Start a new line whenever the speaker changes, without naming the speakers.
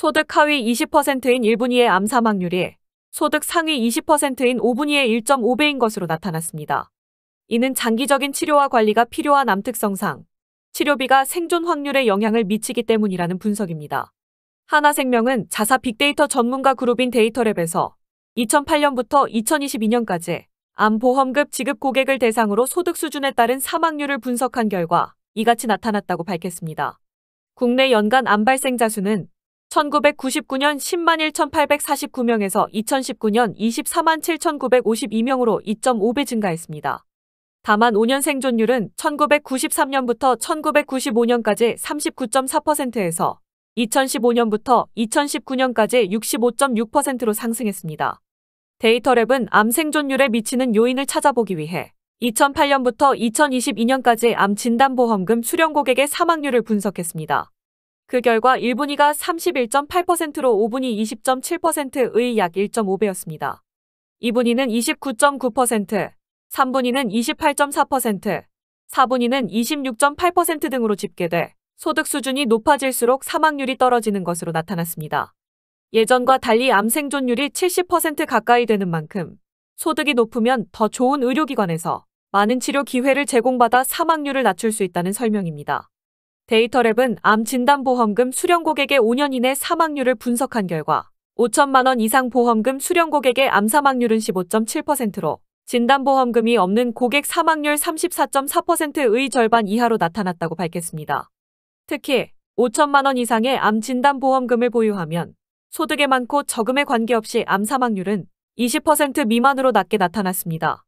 소득 하위 20%인 1분위의 암 사망률이 소득 상위 20%인 5분위의 1.5배인 것으로 나타났습니다. 이는 장기적인 치료와 관리가 필요한 암 특성상 치료비가 생존 확률에 영향을 미치기 때문이라는 분석입니다. 하나생명은 자사 빅데이터 전문가 그룹인 데이터랩에서 2008년부터 2022년까지 암보험급 지급 고객을 대상으로 소득 수준에 따른 사망률을 분석한 결과 이같이 나타났다고 밝혔습니다. 국내 연간 암 발생자 수는 1999년 10만 1,849명에서 2019년 24만 7,952명으로 2.5배 증가했습니다. 다만 5년 생존율은 1993년부터 1995년까지 39.4%에서 2015년부터 2019년까지 65.6%로 상승했습니다. 데이터랩은 암 생존율에 미치는 요인을 찾아보기 위해 2008년부터 2022년까지 암 진단보험금 수령 고객의 사망률을 분석했습니다. 그 결과 1분위가 31.8%로 5분위 20.7%의 약 1.5배였습니다. 2분위는 29.9%, 3분위는 28.4%, 4분위는 26.8% 등으로 집계돼 소득 수준이 높아질수록 사망률이 떨어지는 것으로 나타났습니다. 예전과 달리 암생존율이 70% 가까이 되는 만큼 소득이 높으면 더 좋은 의료기관에서 많은 치료 기회를 제공받아 사망률을 낮출 수 있다는 설명입니다. 데이터랩은 암 진단보험금 수령 고객의 5년 이내 사망률을 분석한 결과 5천만 원 이상 보험금 수령 고객의 암 사망률은 15.7%로 진단보험금이 없는 고객 사망률 34.4%의 절반 이하로 나타났다고 밝혔습니다. 특히 5천만 원 이상의 암 진단보험금을 보유하면 소득에 많고 저금에 관계없이 암 사망률은 20% 미만으로 낮게 나타났습니다.